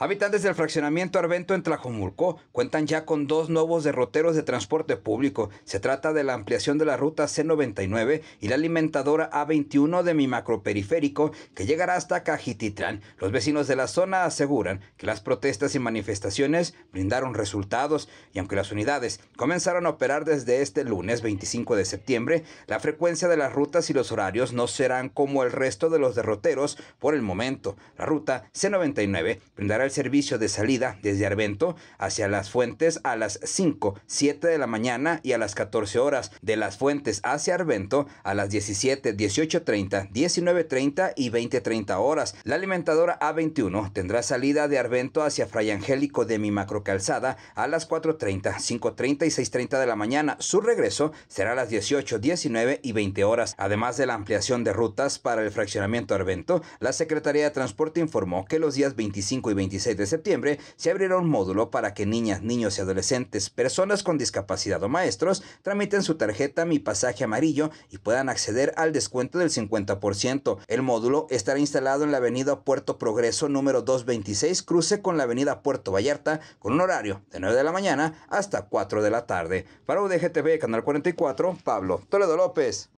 Habitantes del fraccionamiento Arvento en Tlajomulco cuentan ya con dos nuevos derroteros de transporte público. Se trata de la ampliación de la ruta C99 y la alimentadora A21 de mi macroperiférico que llegará hasta Cajititlán. Los vecinos de la zona aseguran que las protestas y manifestaciones brindaron resultados y aunque las unidades comenzaron a operar desde este lunes 25 de septiembre, la frecuencia de las rutas y los horarios no serán como el resto de los derroteros por el momento. La ruta C99 brindará servicio de salida desde Arvento hacia las fuentes a las 5, 7 de la mañana y a las 14 horas, de las fuentes hacia Arvento a las 17, 18, 30, 19, 30 y 20, 30 horas. La alimentadora A21 tendrá salida de Arbento hacia Fray Angélico de mi Calzada a las 4.30, 5.30 y 6.30 de la mañana. Su regreso será a las 18, 19 y 20 horas. Además de la ampliación de rutas para el fraccionamiento Arbento, la Secretaría de Transporte informó que los días 25 y 26 de septiembre se abrirá un módulo para que niñas, niños y adolescentes, personas con discapacidad o maestros tramiten su tarjeta Mi Pasaje Amarillo y puedan acceder al descuento del 50%. El módulo estará instalado en la avenida Puerto Progreso número 226, cruce con la avenida Puerto Vallarta, con un horario de 9 de la mañana hasta 4 de la tarde. Para UDGTV, Canal 44, Pablo Toledo López.